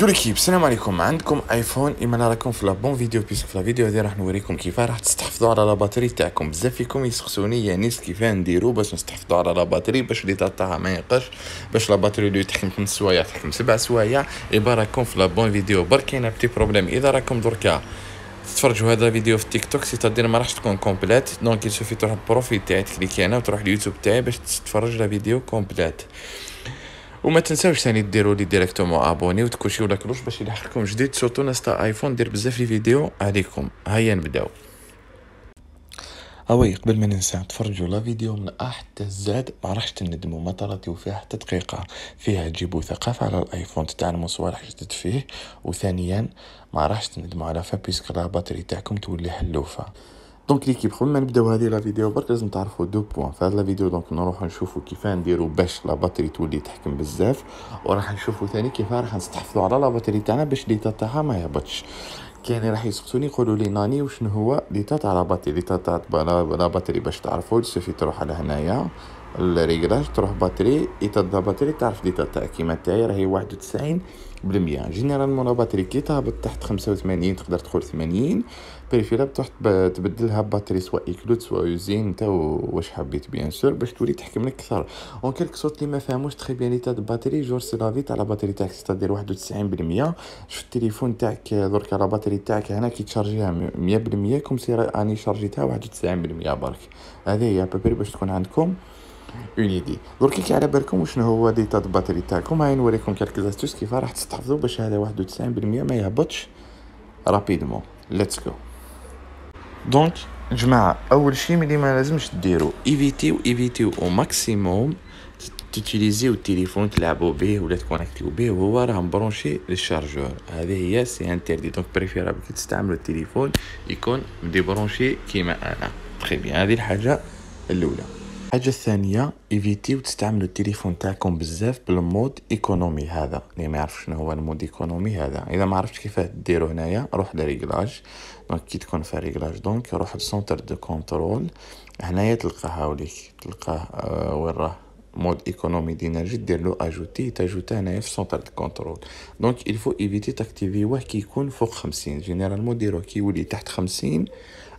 يو ليكيب السلام عليكم عندكم ايفون اما نراكم في لابون فيديو بيسك في الفيديو هذه راح نوريكم كيفاه راح تستحفظوا على لاباتري تاعكم بزاف فيكم يسخسوني يا نيس كيفاه نديرو باش نستحفظوا على لاباتري باش لي تاعها ما ينقاش باش لاباتري لو تحكم خمس سوايع تحكم سبع سوايع اما راكم في لابون فيديو برك كاينه بتي بروبليم اذا راكم دركا تتفرجوا هذا الفيديو في تيك توك سيتادير ما راحش تكون كومبليت دونك يسوفي تروح البروفيل تاعي تكليكي هنا وتروح اليوتيوب تاعي باش تتفرج لا فيديو كومبليت وما تنساوش ثاني ديروا لي ديريكتومون ابوني وتكوشيو لا كلوش باش يلحق لكم جديد سورتو ناس تاع ايفون دير بزاف لي فيديو عليكم هيا نبداو اوي قبل ما ننسى تفرجوا لا فيديو من ا حتى زاد ما راحش تندموا ما طراتيو فيها حتى دقيقه فيها تجيبوا ثقافه على الايفون تتعلموا صوالح جدد فيه وثانيا ما راحش تندموا على فابيسك لا باتري تاعكم تولي حلوفه دونك ليكيب قبل ما نبداو هذه لا فيديو برك لازم تعرفوا دو بوان في هذه لا فيديو دونك نروح نشوفوا كيف نديروا باش لا باتري تولي تحكم بزاف وراح نشوفوا ثاني كيف راح نستحفظوا على لا باتري تاعنا باش ديتا تاعها ما يهبطش اللي راح يسقسوني يقولوا لي ناني وشنو هو ديتا تاع لا باتري ديتا تاع لا باتري باش تعرفوا سوفي تروح على هنايا الريغلاج تروح باتري دا باتري تعرف ديتا تاع كيما تاعي راهي واحد وتسعين بالمية جينيرالمون لا باتري كي تهبط تحت خمسة تقدر تقول ثمانين بريفيراب تروح تبدلها باتري سوا ايكلود سوا يوزين نتا واش حبيت بيان سور باش تولي تحكم لك اكثر اون كيلك سورت لي ما فهموش تخي بيان ليتا باتري جور سي لافي تاع باتري تاعك ستادير 91% شفت التليفون تاعك درك لا باتري تاعك هنا كي تشارجيها 100% كوم سي راني شارجيتها 91% برك هذه هي بابري باش تكون عندكم اون ايدي درك كي على بالكم وشنو هو ديتا باتري تاعكم هاي نوريكم كالك زاستوس كيفاه راح تستحفظوا باش هذا 91% ما يهبطش رابيدمون ليتس جو دونك جماعه اول شيء ملي ما لازمش ديروا ايفيتيو ايفيتيو او ماكسيموم التيليفون التليفون بيه به ولا تكونكتيو به وهو راه مبرونشي للشارجور هذه هي سي انتيردي دونك بريفيرابل كي تستعملو التليفون يكون ديبرونشي كيما انا تخي بيان هذه الحاجه الاولى الحاجة الثانية ايفيتي تستعملو التيليفون تاعكم بزاف بالمود ايكونومي هذا اللي ما يعرفش شنو هو المود ايكونومي هذا اذا ما عرفتش كيفاه ديرو هنايا روح لريغلاج دونك كي تكون في ريغلاج دونك روح لسونتر دو كونترول هنايا تلقاه هاوليك تلقاه آه وين راه مود ايكونومي دينرجي دير له اجوتي تاجوتا هنايا في سونتر دو كونترول دونك الفو ايفيتي تاكتيفيوه كي يكون فوق 50 جينيرالمون ديروه كي يولي تحت 50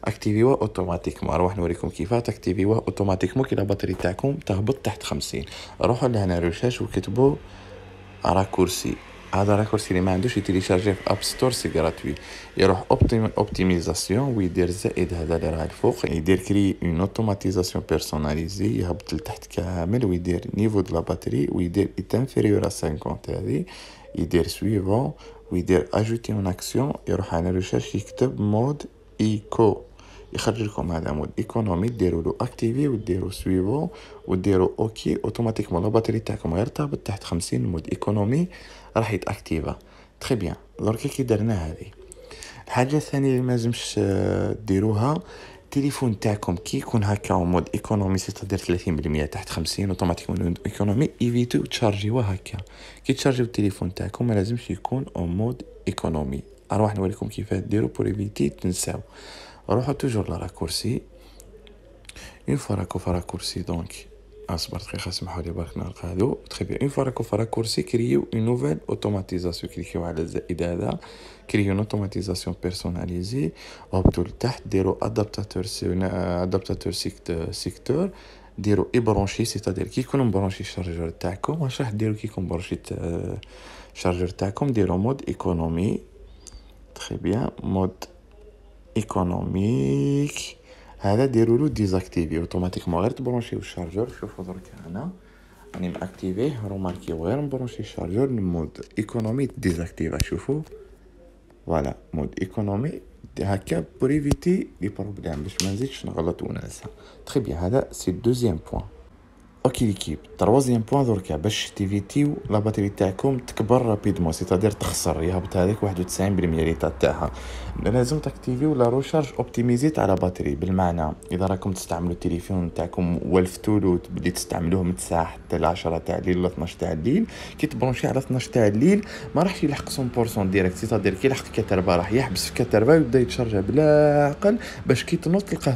اكتيفيوها اوتوماتيك ما نوريكم كيف تكتيفيوها اوتوماتيك كي البطاري تاعكم تهبط تحت خمسين روحوا لهنا ريشاش وكتبوا راكورسي هذا راكورسي اللي ما عندوش يتيليشارجي في اب ستور سي غراتوي يروح اوبتيميزاسيون ويدير زائد هذا اللي راه الفوق يدير كري اون اوتوماتيزاسيون بيرسوناليزي يهبط لتحت كامل ويدير نيفو دو لاباتري باتري ويدير ات ا 50 هذه يدير سويفون ويدير اجوتي اون اكسيون يروح على ريشيرش يكتب مود ايكو يخرج لكم هذا مود ايكونومي ديروا له اكتيفي وديروا سويفو وديروا اوكي اوتوماتيكمون لا باتري تاعكم غير تهبط تحت 50 مود ايكونومي راح يتاكتيفا تري بيان درك كي درنا هذه الحاجه الثانيه اللي مازمش آه، ديروها التليفون تاعكم كي يكون هكا مود ايكونومي تقدر 30% تحت 50 اوتوماتيكمون مود ايكونومي ايفيتو تشارجيوه هكا كي تشارجيو التليفون تاعكم ما لازمش يكون اون مود ايكونومي اروح نوريكم كيفاه ديروا بور ايفيتي تنساو روحو توجور لراكورسي اون فوا راكو في راكورسي دونك اصبر دقيقه سمحولي برك نلقى هادو تخي بيان اون فوا راكو في راكورسي كريو اون نوفيل اوتوماتيزاسيون كليكيو على الزائد هذا كريو اون اوتوماتيزاسيون بيرسوناليزي هبطو لتحت ديرو ادابتاتور ادابتاتور سيكتور ديرو اي برونشي سيتادير كي يكون مبرونشي الشارجور تاعكم واش راح ديرو كي يكون برونشي الشارجور تاعكم ديرو مود ايكونومي تخي بيان مود ايكونوميك هذا ديروا له ديزاكتيفي اوتوماتيكمون غير تبرونشيو الشارجور شوفوا درك هنا راني ماكتيفيه روماركي غير نبرونشي الشارجور نمود ايكونومي ديزاكتيفا شوفوا فوالا مود ايكونومي هكا بريفيتي لي بروبليم باش ما نزيدش نغلط وننسى تخي بيان هذا سي دوزيام بوين اوكي ليكيب تروازيام بوان دركا باش تيفيتيو لا باتري تاعكم تكبر رابيدمون سي تادير تخسر يهبط هذيك 91% ريتا تاعها لازم تاكتيفيو لا روشارج اوبتيميزي تاع لا باتري بالمعنى اذا راكم تستعملوا التليفون تاعكم والفتولو تبدي تستعملوه من الساعه حتى ل 10 تاع الليل ولا 12 تاع الليل كي تبرونشي على 12 تاع الليل ما راحش يلحق 100% ديريكت سي تادير كي يلحق كاتربا راح يحبس في كاتربا ويبدا يتشارج بلا عقل باش كي تنوض تلقاه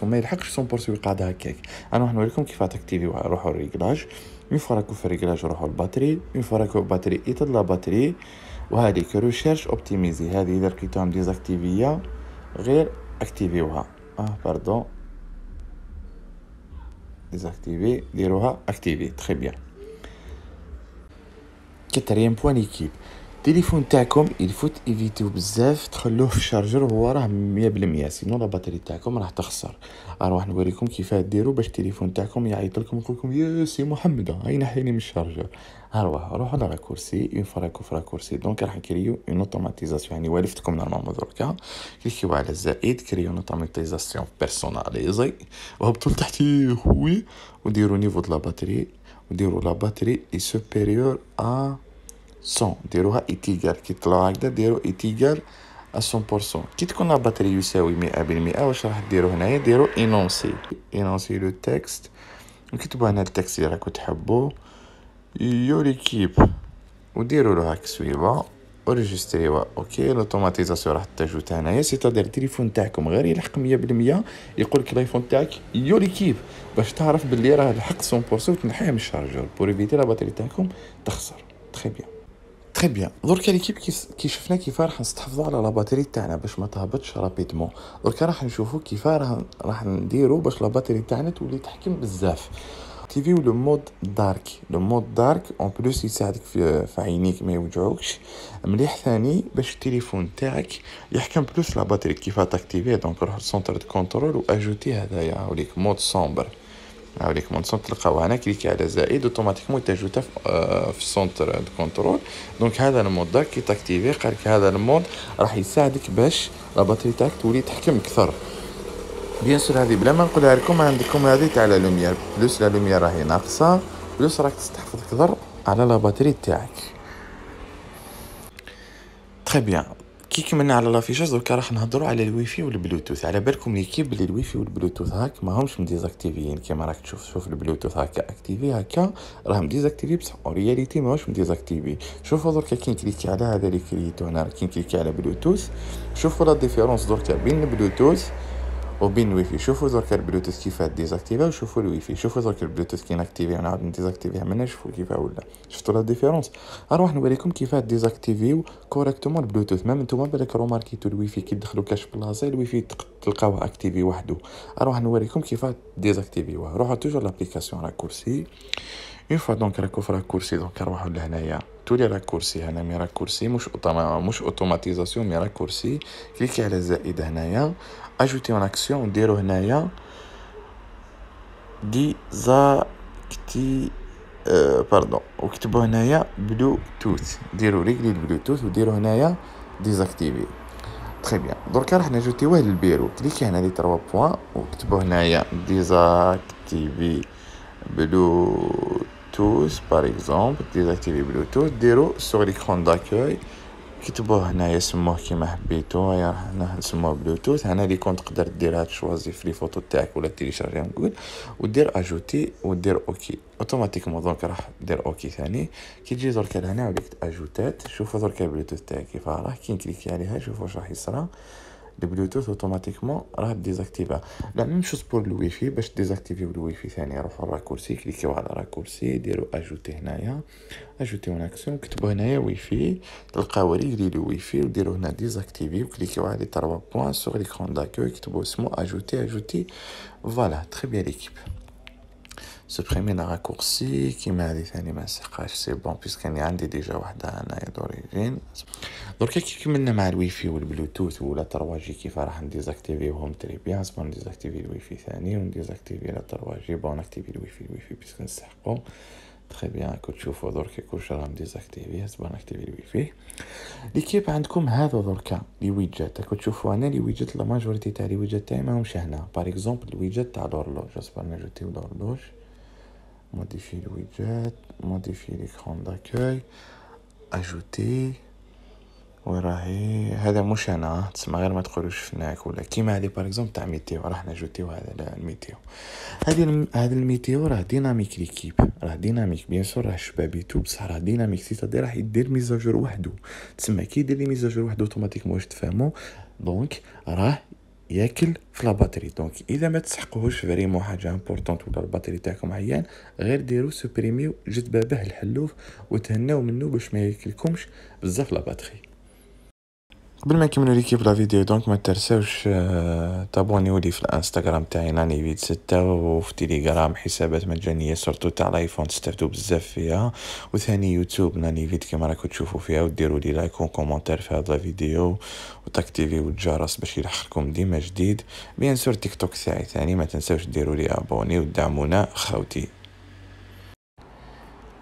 100% ما يلحقش 100% ويقعد هكاك انا راح نوريكم كيف تاكتيفيو روحو الريكلاج اون فوا راكو في الريكلاج روحو الباتري اون فوا راكو باتري يطلع باتري وهذيك كروشيرش اوبتيميزي هذه اذا لقيتوهم ديزاكتيفيا غير اكتيفيوها اه باردون ديزاكتيفي ديروها اكتيفي تخي بيان كتريم بوان ايكيب التليفون تاعكم يفوت ايفيتيو بزاف تخلوه في الشارجر وهو راه 100% سينو لا باتري تاعكم راح تخسر اروح نوريكم كيفاه ديروا باش التليفون تاعكم يعيط لكم يقول لكم يا سي محمد هاي نحيني من الشارجر اروح روحوا كرسي اون فرا راكو في دونك راح نكريو اون اوتوماتيزاسيون يعني والفتكم نورمالمون دركا كليكيو على الزائد كريو اون اوتوماتيزاسيون بيرسوناليزي وهبطوا لتحت وي وديروا نيفو دو لا باتري وديروا لا باتري اي سوبيريور ا 100 ديروها ايتيكال كي طلع هكذا ديرو ايتيكال 100% كي تكون الباتري يساوي 100% واش راح ديرو هنايا ديرو انونسي انونسي لو تكست وكتبوا هنا التكست اللي راكو تحبوا يور ايكيب وديروا له هاك سويفا اورجستريوا اوكي لوتوماتيزاسيون راح تاجوتها هنايا سيتادير التليفون تاعكم غير يلحق 100% يقول لك الايفون تاعك يور ايكيب باش تعرف باللي راه لحق 100% وتنحيه من الشارجور بور ايفيتي لا باتري تاعكم تخسر تخي بيان تري بيان درك ليكيب كي شفنا كيف راح نستحفظوا على لا باتري تاعنا باش ما تهبطش رابيدمون درك راح نشوفوا كيف راح راح نديروا باش لا باتري تاعنا تولي تحكم بزاف اكتيفيو لو مود دارك لو مود دارك اون بلوس يساعدك في, عينيك ما يوجعوكش مليح ثاني باش التليفون تاعك يحكم بلوس لا باتري كيفاه تاكتيفيه دونك روح للسونتر دو كونترول واجوتي هذايا وليك مود سومبر نعاود من سونتر تلقاو هنا كليكي على زائد اوتوماتيكمون تجوتا في, آه في السونتر كونترول دونك هذا المود داك كي تاكتيفي قالك هذا المود راح يساعدك باش لا باتري تاعك تولي تحكم اكثر بيان سور هذه بلا ما نقولها لكم عندكم هذه تاع لا لوميير بلوس لا لوميير راهي ناقصه بلوس راك تستحفظ اكثر على لا باتري تاعك تري بيان كي كملنا على لافيشاز دوكا راح نهضروا على الويفي والبلوتوث على بالكم ليكيب لي الويفي والبلوتوث هاك ماهمش مديزاكتيفيين كيما راك تشوف شوف البلوتوث هاكا اكتيفي هاكا راه مديزاكتيفي بصح اون رياليتي ماهوش مديزاكتيفي شوفوا دركا كي نكليكي على هذا لي كريتو هنا كي نكليكي على بلوتوث شوفوا لا ديفيرونس دركا بين البلوتوث وبين الويفي شوفوا ذاك البلوتوث كيفاه ديزاكتيفي وشوفوا الويفي شوفوا ذاك البلوتوث كي ناكتيفي انا ونعاود ديزاكتيفي منها شوفوا كيفاه ولا شفتوا لا ديفيرونس اروح نوريكم كيفاه ديزاكتيفيو كوريكتومون البلوتوث ميم نتوما بالك روماركيتو الويفي كي دخلوا كاش بلاصه الويفي تلقاوه اكتيفي وحده اروح نوريكم كيفاه ديزاكتيفيوه روحوا توجور لابليكاسيون راكورسي اون فوا دونك راكو في راكورسي دونك نروحو لهنايا تولي راكورسي هنا مي راكورسي مش أوتوما مش اوتوماتيزاسيون مي راكورسي كليكي على زائد هنايا اجوتي اون اكسيون ديرو هنايا ديزاكتي كتي باردون وكتبوا هنايا بلوتوث ديروا ريغلي البلوتوث وديروا هنايا ديزاكتيفي تري بيان دركا راح نجوتيوه للبيرو كليكي هنا لي بوان و وكتبوا هنايا ديزاكتيفي بلو بلوتوث بار اكزومبل ديزاكتيفي بلوتوث ديرو سوغ ليكخون داكوي كتبوه هنايا سموه كيما حبيتو هيا هنا نسموه بلوتوث هنا لي كون تقدر دير هاد شوازي في لي فوتو تاعك ولا من جوجل ودير اجوتي ودير اوكي اوتوماتيكمون دونك راح دير اوكي ثاني كي تجي دركا لهنا وليك اجوتات شوفو دركا البلوتوث تاعك كيف راه كي نكليكي عليها شوفو واش راح يصرى البلوتوث اوتوماتيكمون راه ديزاكتيفا لا ميم شوز بور الواي فاي باش ديزاكتيفيو الواي فاي ثاني روحوا لراكورسي كليكيو على راكورسي ديروا اجوتي هنايا اجوتي اون اكسيون كتبوا هنايا واي فاي تلقاو ريغلي لو واي فاي وديروا هنا ديزاكتيفي وكليكيو على لي تروا بوان لي ليكرون داكو كتبوا اسمو اجوتي اجوتي فوالا تري بيان ليكيب سبريمي راكورسي كيما هادي ثاني ما سيقاش سي بون بيسك اني عندي ديجا وحده هنايا دوريجين دركا كي كملنا مع الويفي والبلوتوث ولا جي كيف راح نديزاكتيفيهم تري بيان سبون نديزاكتيفي الويفي ثاني ونديزاكتيفي لا جي بون نكتيفي الويفي الويفي بيسك نسحقو تري بيان راكم تشوفوا درك كلشي راه مديزاكتيفي هتبان اكتيفي الوي فيه لي كيب عندكم هادو دركا لي ويجات راكم تشوفوا هنا لي ويجات لا ماجوريتي تاع لي ويجات تاعي ماهمش هنا باغ اكزومبل الويجات تاع لورلوج اصبرنا نجوتي لورلوج موديفي الويجات موديفي ليكرون داكوي اجوتي وراهي هذا مش انا تسمى غير ما تقولوش شفناك ولا كيما هذه بار اكزومبل تاع ميتيو راه حنا جوتيو هذا الميتيو هذه الم... هذا الميتيو راه ديناميك ليكيب راه ديناميك بيان سور راه شبابيتو بصح راه ديناميك سي تادي راه يدير ميزاجور وحده تسمى كي يدير لي ميزاجور وحده اوتوماتيك واش تفهموا دونك راه ياكل في لاباتري دونك اذا ما تسحقوهش فريمون حاجه امبورطونت ولا الباتري تاعكم عيان غير ديروا سوبريميو جد بابه الحلوف وتهناو منه باش ما ياكلكمش بزاف لاباتري قبل ما نكملو ليكيب لا فيديو دونك ما ترساوش تابوني ولي في الانستغرام تاعي ناني فيد ستة وفي تيليجرام حسابات مجانيه سورتو تاع الايفون تستافدو بزاف فيها وثاني يوتيوب ناني فيد كيما راكو تشوفو فيها وديرو لي لايك كومنتار في هاد لا فيديو وتاكتيفيو الجرس باش يلحقكم ديما جديد بيان سور تيك توك تاعي ثاني ما تنساوش ديرو لي ابوني ودعمونا خاوتي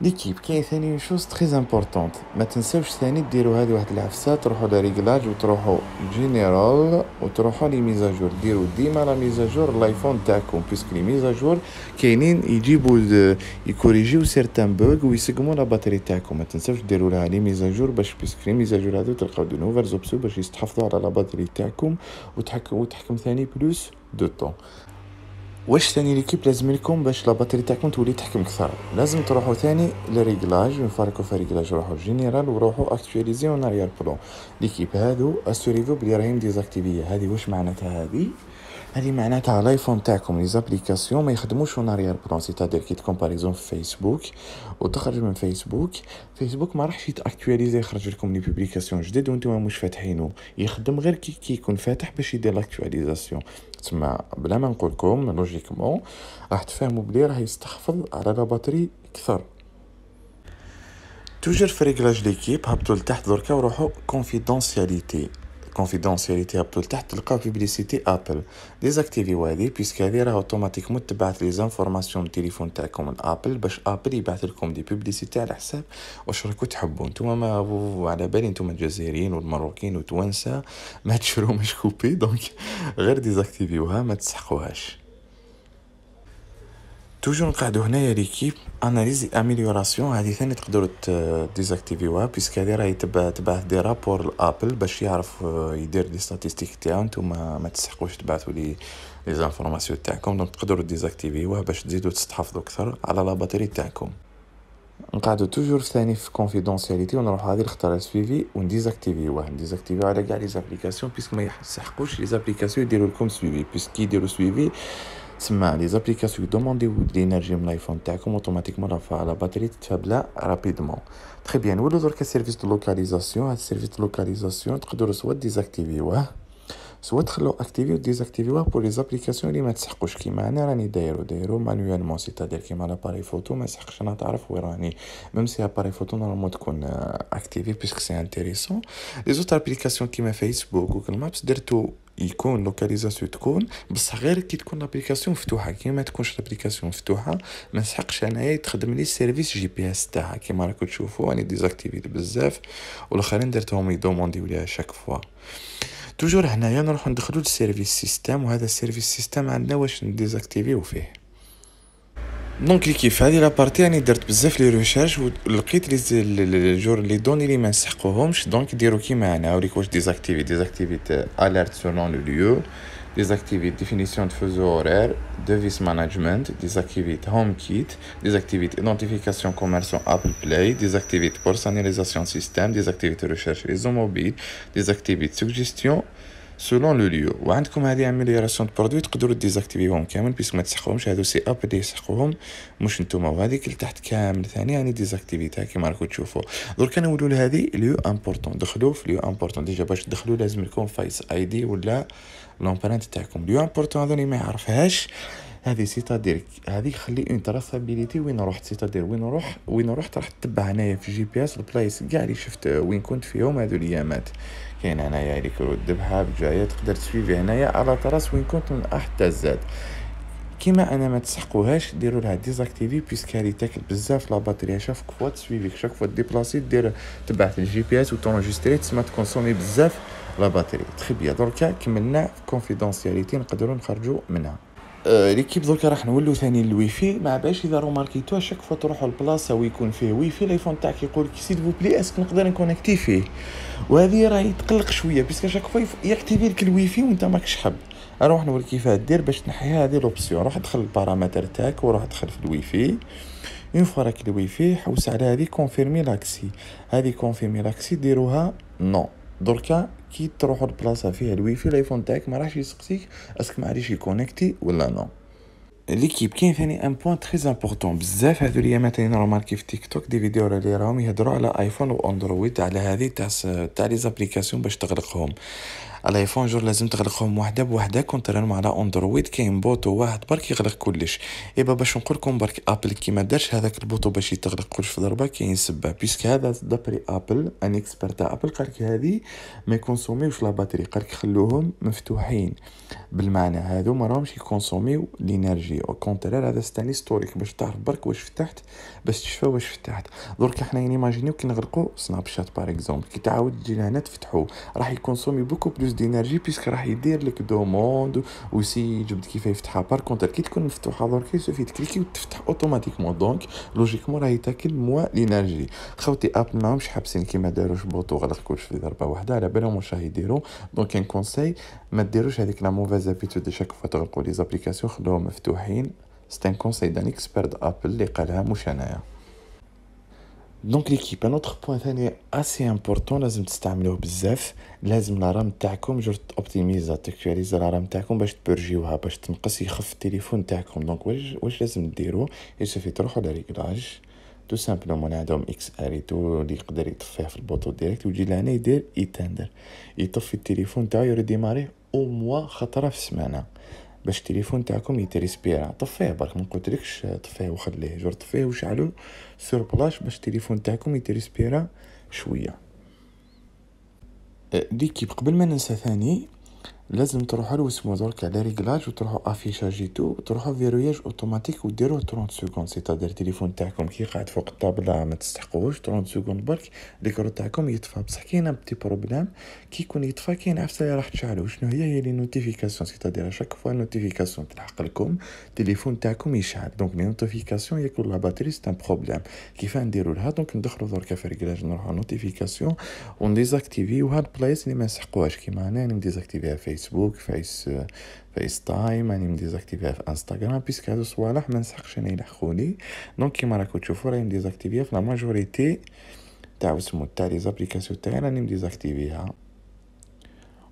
ليكيب كاين ثاني شوز تري امبورطونت ما تنساوش ثاني ديروا هذه واحد العفسه تروحوا لريغلاج وتروحوا جينيرال وتروحوا لي ميزاجور ديروا ديما لا ميزاجور لايفون تاعكم بيسك لي ميزاجور كاينين يجيبوا يكوريجيو سيرتان بوغ ويسقموا لا باتري تاعكم ما تنساوش ديروا لها لي ميزاجور باش بيسك لي ميزاجور هذو تلقاو دو نوفل اوبسيو باش يستحفظوا على لا باتري تاعكم وتحكم وتحكم ثاني بلوس دو طون واش ثاني ليكيب لازم لكم باش لا باتري تاعكم تولي تحكم اكثر لازم تروحوا ثاني لريغلاج نفركوا في ريغلاج روحوا جينيرال وروحوا اكتواليزي اون اريير بلون ليكيب هادو اسوريفو بلي راهم ديزاكتيفيه هادي واش معناتها هادي هذه معناتها على الايفون تاعكم لي زابليكاسيون ما يخدموش اون اريير بلون سيتادير كي تكون باريزون في فيسبوك وتخرج من فيسبوك فيسبوك ما راحش يتاكتواليزي يخرج لكم لي بوبليكاسيون جدد وانتم مش فاتحينو يخدم غير كي كي يكون فاتح باش يدير لاكتواليزاسيون تسمى بلا ما نقولكم لوجيكمون راح تفهموا بلي راه يستحفظ على لا باتري كثر توجر في ريغلاج ليكيب هبطوا لتحت دركا وروحوا كونفيدونسياليتي كونفيدونسياليتي ابل تحت تلقاو بيبليسيتي ابل ديزاكتيفيو هادي بيسك هادي راه اوتوماتيكمون تبعث لي زانفورماسيون التليفون تاعكم لابل باش ابل يبعث لكم دي بيبليسيتي على حساب واش راكو تحبوا نتوما ما على بالي نتوما الجزائريين والمروكين والتوانسه ما تشرو مش كوبي دونك غير ديزاكتيفيوها ما تسحقوهاش توجور نقعدو هنايا ليكيب اناليزي اميليوراسيون هادي ثاني تقدروا ديزاكتيفيوها بيسك هادي راهي تبعث دي رابور لابل باش يعرف آه، يدير دي ستاتيستيك تاعو نتوما ما تسحقوش تبعثوا لي لي زانفورماسيون تاعكم دونك تقدروا ديزاكتيفيوه باش تزيدوا تستحفظوا اكثر على لا باتري تاعكم نقعدو توجور ثاني في كونفيدونسياليتي ونروح هذه الخطره سويفي ونديزاكتيفيوه نديزاكتيفيو على كاع لي زابليكاسيون بيسك ما يسحقوش لي زابليكاسيون يديروا لكم سويفي بيسك يديروا سويفي les applications demandent de l'énergie de l'iPhone tac comme automatiquement la batterie tchabla rapidement très bien vous avez un service de localisation Le service de localisation entre deux ou de désactiver ou de désactiver pour les applications qui mettent ça qui m'a n'a rien d'ailleurs de rien manuellement c'est à dire que j'ai un appareil photo mais ça chanter à la fois même si l'appareil photo n'a pas de activé puisque c'est intéressant les autres applications qui m'a Facebook Google Maps يكون لوكاليزاسيو تكون بصح غير كي تكون لابليكاسيون مفتوحه كي ما تكونش لابليكاسيون مفتوحه ما نسحقش انايا تخدم لي سيرفيس جي بي اس تاعها كيما راكو تشوفوا راني ديزاكتيفيت بزاف والاخرين درتهم يدومونديو ليها شاك فوا توجور هنايا نروحو ندخلو للسيرفيس سيستم وهذا السيرفيس سيستم عندنا واش نديزاكتيفيو فيه Donc, le kiffage de la partie, j'ai j'ai fait recherches et j'ai trouvé les jours les plus difficiles. Donc, des rôles des activités, des activités euh, alertes sur le lieu, des activités définition de fuseaux horaire de management, des activités home kit, des activités identification commerciale Apple Play. des activités personnalisation système, des activités recherche réseau mobile, des activités suggestions. سولون لو ليو وعندكم هذه اميليوراسيون برودوي تقدروا ديزاكتيفيهم كامل بيسك ما تسحقوهمش هادو سي اب دي يسحقوهم مش نتوما وهذيك لتحت كامل ثاني يعني ديزاكتيفيتا كيما راكم تشوفوا درك نقولوا لهذه ليو امبورطون دخلوا في ليو امبورطون ديجا باش تدخلوا لازم لكم فايس اي دي ولا لومبرانت تاعكم ليو امبورطون هذوني ما يعرفهاش هذه سيتا ديرك خلي اون تراسابيليتي وين رحت سيتا دير وين نروح وين رحت راح تتبع هنايا في جي بي اس البلايص كاع اللي شفت وين كنت فيهم هذو الايامات كاين هنايا هذيك الذبحه بجايه تقدر تسويفي هنايا على تراس وين كنت من ا حتى زاد كيما انا ما تسحقوهاش ديروا لها ديزاكتيفي بيسك هذه تاكل بزاف لا باتري شاف كوا تسويفيك شاف فوا ديبلاسي دير تبعت الجي بي اس وتونجستري تسمى تكونسومي بزاف لا باتري تخي بيان دركا كملنا كونفيدونسياليتي نقدروا نخرجوا منها ليكيب آه، دركا راح نولو ثاني الويفي ما باش اذا روماركيتو اشاك فوا تروحو لبلاصه ويكون فيه ويفي ليفون تاعك يقول لك سيد بو بلي اسك نقدر نكونيكتي فيه وهذه راهي تقلق شويه باسكو اشاك فوا يكتيفي لك الويفي وانت ماكش حاب اروح نوري كيفاه دير باش تنحي هذه لوبسيون روح دخل البارامتر تاعك وراح دخل في الويفي اون فوا راك الويفي حوس على هذه كونفيرمي لاكسي هذه كونفيرمي لاكسي ديروها نو دركا كي تروحوا لبلاصه فيها الويفي الايفون تاعك ما راحش يسقسيك اسك ما عادش يكونيكتي ولا نو ليكيب كاين ثاني ان بوان تري امبورطون بزاف هذو الايامات راني نورمال في تيك توك دي فيديو اللي راهم يهضروا على ايفون واندرويد على هذه تاع تاع لي زابليكاسيون باش تغلقهم الايفون جور لازم تغلقهم وحده بوحده كونتريرمون على اندرويد كاين بوتو واحد برك يغلق كلش ايبا باش نقولكم برك ابل كي ما دارش هذاك البوتو باش يتغلق كلش في ضربه كاين سبه بيسك هذا دابري ابل ان اكسبير تاع ابل قالك هذه ما يكونسوميوش لا باتري قالك خلوهم مفتوحين بالمعنى هادو ما راهمش يكونسوميو لينيرجي او كونترير هذا ستاني ستوريك باش تعرف برك واش فتحت باش تشفى واش فتحت درك حنا نيماجينيو كي نغلقو سناب شات باغ اكزومبل كي تعاود تجي لهنا تفتحو راح يكونسومي بوكو بلو بلوس دينرجي بيسك راح يدير لك دوموند وسي جبد كيف يفتحها بار كونتر كي تكون مفتوحه دونك يسوفي تكليكي وتفتح اوتوماتيكمون دونك لوجيكمون راهي تاكل موا لينرجي خوتي اب ماهمش حابسين كيما داروش بوطو غلق كلش في ضربه واحده على بالهم واش راه يديروا دونك ان كونساي ما ديروش هذيك لا موفاز ابيتود شاك فوا تغلقوا لي زابليكاسيون خلوهم مفتوحين ستان كونساي دان اكسبير ابل اللي قالها مش انايا دونك ليكيب ان اوتر بوان ثاني اسي امبورطون لازم تستعملوه بزاف لازم الارام تاعكم جرت اوبتيميزا تكتواليزا الارام تاعكم باش تبرجيوها باش تنقص يخف التليفون تاعكم دونك واش واش لازم ديرو سوفي تروحو لريكلاج تو سامبلومون عندهم اكس ار اي تو اللي يقدر يطفيه في البوطو ديريكت ويجي لهنا يدير يتندر يطفي التليفون تاعو يرد يماري او موا خطره في السمانه باش التليفون تاعكم يتريسبيرا طفيه برك ما قلتلكش آه، طفيه وخليه جر طفيه وشعلو سور بلاش باش التليفون تاعكم يتريسبيرا شويه آه، ديكيب قبل ما ننسى ثاني لازم تروحوا لوسمو دورك على ريكلاج وتروحوا افيشاجي تو وتروحوا فيروياج اوتوماتيك وديروا 30 سكوند سيتادير التليفون تاعكم كي قاعد فوق الطابله ما تستحقوش 30 سكوند برك ليكرو تاعكم يطفى بصح كاين بتي بروبليم كي يكون يطفى كاين عفسه راح تشعلو شنو هي هي لي نوتيفيكاسيون سيتادير شاك فوا نوتيفيكاسيون تلحق لكم التليفون تاعكم يشعل دونك لي نوتيفيكاسيون ياكل لا باتري سي ان بروبليم كيفاه نديروا لها دونك ندخلو دورك في ريكلاج نروحو نوتيفيكاسيون وهاد بلايص اللي ما نسحقوهاش كيما انا يعني نديزاكتيفيها فيسبوك فيس فيس تايم راني مديزاكتيفيها في انستغرام بيسك هادو صوالح ما نسحقش انا يلحقوني دونك كيما راكم تشوفو راني مديزاكتيفيها في لا ماجوريتي تاع وسمو تاع لي زابليكاسيون تاعي راني مديزاكتيفيها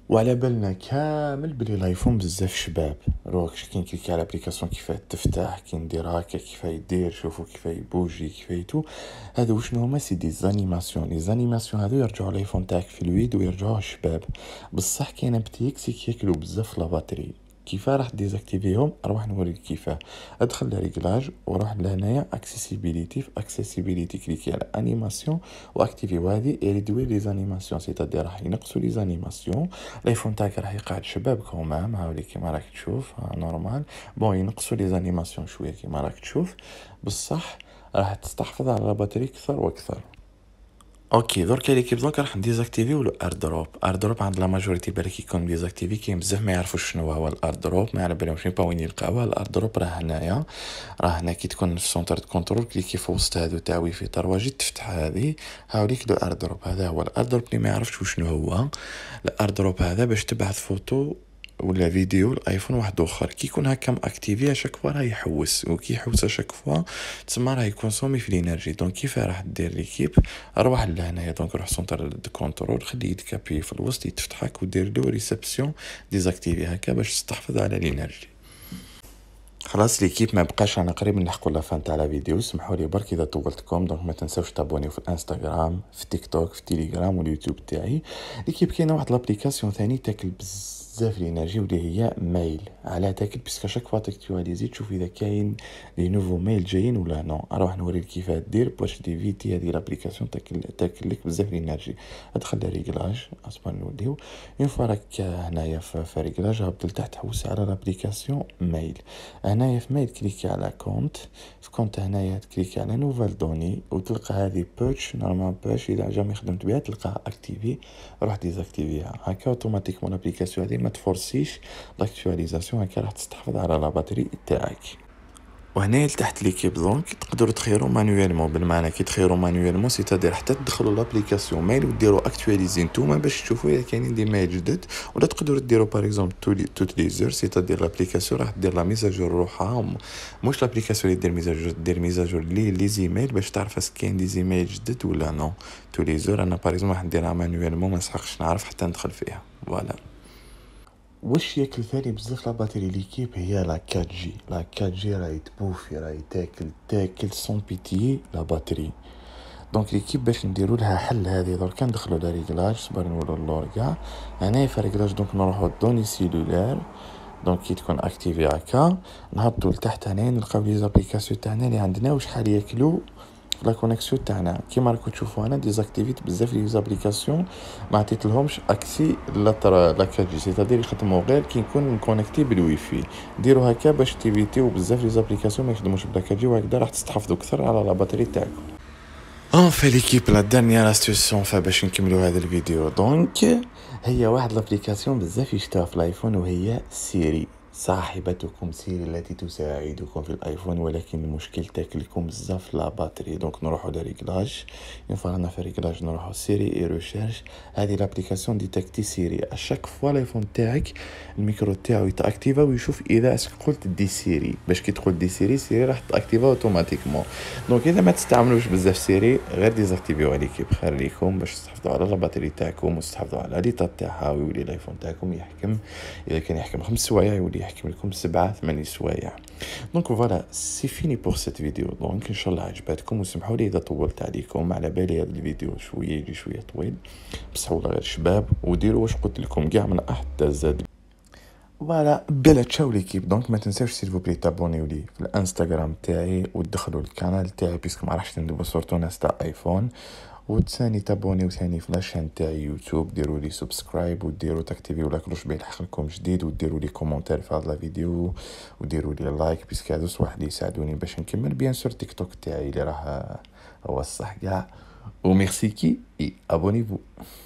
وعلى بالنا كامل بلي الايفون بزاف شباب روك كي نكليك على ابليكاسيون كيفاه تفتح كي ندير هكا كيفاه يدير شوفو كيفاه يبوجي كيفاه يتو هادو شنو هما سي دي زانيماسيون لي زانيماسيون هادو يرجعو الايفون تاعك في الويد ويرجعوه شباب بصح كاين بتي كياكلو بزاف لا باتري كيفاه راح ديزاكتيفيهم راح نوريك كيفاه ادخل لريكلاج وروح لهنايا اكسيسيبيليتي في اكسيسيبيليتي كليكي على انيماسيون واكتيفي هادي اي لي زانيماسيون سيتادير راح ينقصوا لي زانيماسيون الايفون تاعك راح يقعد شباب مع ولي كيما راك تشوف نورمال آه، بون ينقصوا لي زانيماسيون شويه كيما راك تشوف بصح راح تستحفظ على باتري اكثر واكثر اوكي دور كاين ليكيب دونك راح نديزاكتيفيو دروب اردروب دروب عند لا ماجوريتي بالك يكون ديزاكتيفي كاين بزاف ما يعرفوش شنو هو دروب ما على بالهمش با وين يلقاوها دروب راه هنايا راه هنا كي تكون في سونتر كونترول كليكي في وسط هادو وي في طرواجي تفتح هذه هاوليك لو دروب هذا هو دروب اللي ما يعرفش شنو هو دروب هذا باش تبعث فوتو ولا فيديو الايفون واحد اخر كي يكون هكا ماكتيفي اشاك فوا راه يحوس وكي يحوس اشاك فوا تسمى راه يكونسومي في الانرجي دونك كيف راح دير ليكيب روح لهنايا دونك روح سونتر دو كونترول يدك ابي في الوسط يتفتحك ودير له ريسبسيون ديزاكتيفي هكا باش تستحفظ على الانرجي خلاص ليكيب ما بقاش انا قريب لا فان تاع لا فيديو سمحوا لي برك اذا طولتكم دونك ما تنساوش تابونيو في الانستغرام في التيك توك في تيليجرام واليوتيوب تاعي ليكيب كاينه واحد لابليكاسيون ثاني تاكل بزاف بزاف الانرجي واللي هي مايل على هذاك باسكو شاك فوا تكتواليزي تشوف اذا كاين لي نوفو ميل جايين ولا نو اروح نوريك كيفاه دير باش ديفيتي هذه لابليكاسيون تاكل تاكل لك بزاف لينيرجي ادخل ريغلاج اصبر نوليو اون فوا راك هنايا في ريغلاج هبط لتحت حوس على لابليكاسيون ميل هنايا في ميل كليكي على كونت في كونت هنايا تكليكي على نوفال دوني وتلقى هذه بيرش نورمال بيرش اذا جامي خدمت بها تلقاها اكتيفي روح ديزاكتيفيها هكا اوتوماتيكمون لابليكاسيون هذه ما تفورسيش لاكتواليزاسيون كمان راح تستحفظ على لاباتري تاعك وهنا لي ليكيب دونك تقدروا تخيروا مانويلمون بالمعنى كي تخيروا مانويلمون سي تادير حتى تدخلوا لابليكاسيون ميل وديروا اكتواليزي نتوما باش تشوفوا اذا كاينين دي مايل جدد ولا تقدروا ديروا باغ اكزومبل توت لي زور سي تادير لابليكاسيون راح دير لا ميزاجور روحها مش لابليكاسيون اللي دير ميزاجور دير ميزاجور لي لي زيميل باش تعرف اس كاين دي زيميل جدد ولا نو تو لي زور انا باغ اكزومبل راح نديرها مانويلمون ما نسحقش نعرف حتى ندخل فيها فوالا واش ياكل ثاني بزاف لا باتيري ليكيب هي لا 4 جي لا 4 جي راهي تبوفي راهي تاكل تاكل سون بيتي لا باتري دونك ليكيب باش نديرو لها حل هذه دركا ندخلو لها ريغلاج صبر نولو اللور كاع هنايا في ريغلاج دونك نروحو دوني سيلولار دونك كي تكون اكتيفي هكا نهبطو لتحت هنايا نلقاو لي زابليكاسيون تاعنا اللي عندنا وشحال ياكلو لا كونيكسيون تاعنا كيما راكم تشوفوا انا ديزاكتيفيت بزاف لي زابليكاسيون ما عطيتلهمش اكسي لاتر لا كاجي سي سيتادير يخدموا غير كي نكون كونيكتي بالواي فاي ديروا هكا باش تيفيتيو بزاف لي زابليكاسيون ما يخدموش بلا كاجي جي وهكذا راح تستحفظوا اكثر على لا باتري تاعكم اون في ليكيب لا دانيير استيسيون باش نكملو هذا الفيديو دونك هي واحد لابليكاسيون بزاف يشتها في الايفون وهي سيري صاحبتكم سيري التي تساعدكم في الايفون ولكن المشكل تاكلكم بزاف لا باتري دونك نروحو لريكلاج اون لنا في ريكلاج نروحو سيري اي ريشيرش هذه لابليكاسيون ديتاكتي سيري اشاك فوا الايفون تاعك الميكرو تاعو يتاكتيفا ويشوف اذا اسك قلت دي سيري باش كي تقول دي سيري سيري راح تاكتيفا اوتوماتيكمون دونك اذا ما تستعملوش بزاف سيري غير ديزاكتيفيو عليك بخير ليكم باش تحافظوا على لا باتري تاعكم وتحافظوا على ليطا تاعها ويولي الايفون تاعكم يحكم اذا كان يحكم خمس سوايع يولي يحكم لكم سبعة ثمانية سوايع دونك فوالا سي فيني بور سيت فيديو دونك ان شاء الله عجبتكم وسمحوا لي اذا طولت عليكم على بالي هذا الفيديو شويه يجي شويه طويل بصح والله غير شباب وديروا واش قلت لكم كاع من احد زاد فوالا بلا تشاو ليكيب دونك ما تنساوش سيل فوبلي تابونيو لي في الانستغرام تاعي وتدخلوا القناه تاعي بيسكو ما راحش نديرو صورتو ناس تاع ايفون وثاني تابونيو ثاني في لاشين تاعي يوتيوب ديروا لي سبسكرايب وديروا تكتيفيو لا كلوش باش لكم جديد وديروا لي كومونتير في هاد الفيديو وديروا لي لايك باسكو هادو واحد يساعدوني باش نكمل بيان سور تيك توك تاعي اللي راه هو الصح كاع وميرسي كي اي ابوني فو